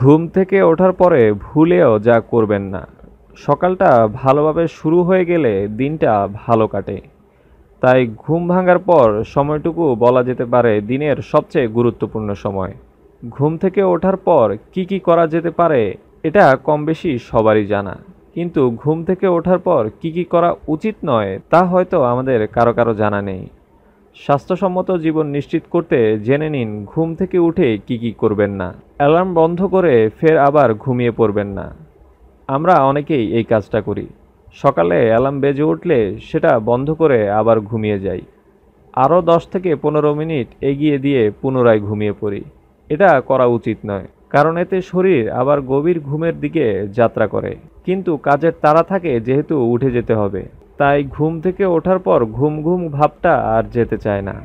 ঘুম থেকে ওঠার পরে ভুলেও যা করবেন না সকালটা ভালোভাবে শুরু হয়ে গেলে দিনটা ভালো কাটে তাই ঘুম ভাঙার পর সময়টুকু বলা যেতে পারে দিনের সবচেয়ে গুরুত্বপূর্ণ সময় ঘুম থেকে ওঠার পর কি কি করা যেতে পারে এটা কম বেশি সবারই জানা কিন্তু ঘুম থেকে ওঠার পর কি কি করা উচিত নয় তা হয়তো আমাদের কারো কারো জানা নেই স্বাস্থ্যসম্মত জীবন নিশ্চিত করতে জেনে নিন ঘুম থেকে উঠে কি কি করবেন না অ্যালার্ম বন্ধ করে ফের আবার ঘুমিয়ে পড়বেন না আমরা অনেকেই এই কাজটা করি সকালে অ্যালার্ম বেজে উঠলে সেটা বন্ধ করে আবার ঘুমিয়ে যাই আরও দশ থেকে পনেরো মিনিট এগিয়ে দিয়ে পুনরায় ঘুমিয়ে পড়ি এটা করা উচিত নয় কারণ এতে শরীর আবার গভীর ঘুমের দিকে যাত্রা করে কিন্তু কাজের তাড়া থাকে যেহেতু উঠে যেতে হবে তাই ঘুম থেকে ওঠার পর ঘুম ঘুম ভাবটা আর যেতে চায় না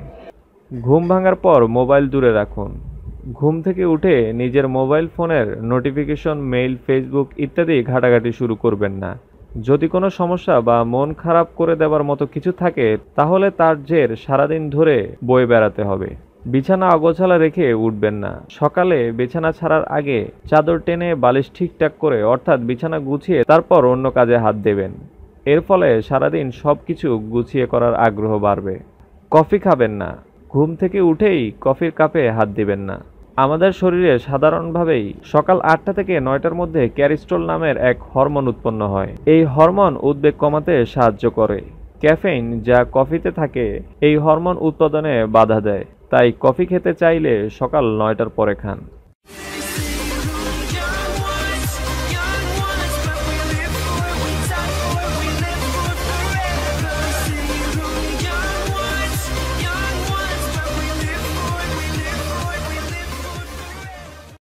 ঘুম ভাঙার পর মোবাইল দূরে রাখুন ঘুম থেকে উঠে নিজের মোবাইল ফোনের নোটিফিকেশন মেইল ফেসবুক ইত্যাদি ঘাটাঘাটি শুরু করবেন না যদি কোনো সমস্যা বা মন খারাপ করে দেওয়ার মতো কিছু থাকে তাহলে তার জের সারাদিন ধরে বয়ে বেড়াতে হবে বিছানা অগোছালা রেখে উঠবেন না সকালে বিছানা ছাড়ার আগে চাদর টেনে বালিশ ঠিকঠাক করে অর্থাৎ বিছানা গুছিয়ে তারপর অন্য কাজে হাত দেবেন এর ফলে সারাদিন সব কিছু গুছিয়ে করার আগ্রহ বাড়বে কফি খাবেন না ঘুম থেকে উঠেই কফির কাপে হাত দিবেন না আমাদের শরীরে সাধারণভাবেই সকাল আটটা থেকে নয়টার মধ্যে ক্যারিস্টল নামের এক হরমোন উৎপন্ন হয় এই হরমোন উদ্বেগ কমাতে সাহায্য করে ক্যাফেইন যা কফিতে থাকে এই হরমোন উৎপাদনে বাধা দেয় তাই কফি খেতে চাইলে সকাল নয়টার পরে খান